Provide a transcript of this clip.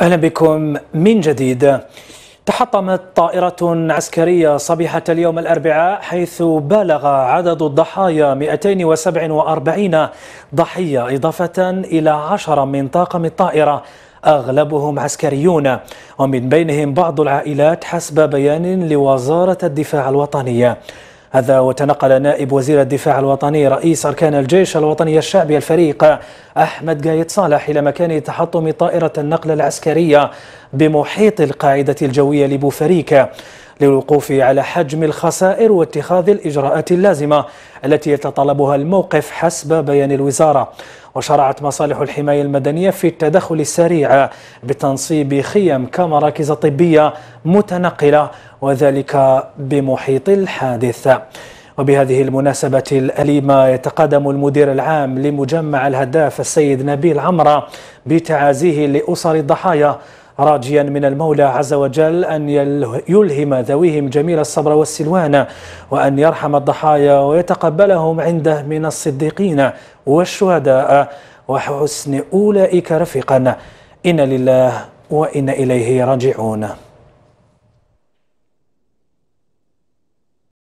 أهلا بكم من جديد تحطمت طائرة عسكرية صبيحة اليوم الأربعاء حيث بلغ عدد الضحايا 247 ضحية إضافة إلى 10 من طاقم الطائرة أغلبهم عسكريون ومن بينهم بعض العائلات حسب بيان لوزارة الدفاع الوطنية هذا وتنقل نائب وزير الدفاع الوطني رئيس أركان الجيش الوطني الشعبي الفريق أحمد قايد صالح إلى مكان تحطم طائرة النقل العسكرية بمحيط القاعدة الجوية لبوفريكة للوقوف على حجم الخسائر واتخاذ الإجراءات اللازمة التي يتطلبها الموقف حسب بيان الوزارة وشرعت مصالح الحماية المدنية في التدخل السريع بتنصيب خيم كمراكز طبية متنقلة وذلك بمحيط الحادث وبهذه المناسبة الأليمة يتقدم المدير العام لمجمع الهداف السيد نبيل عمرة بتعازيه لأسر الضحايا راجيا من المولى عز وجل أن يلهم ذويهم جميل الصبر والسلوان وأن يرحم الضحايا ويتقبلهم عنده من الصديقين والشهداء وحسن أولئك رفقا إن لله وإن إليه راجعون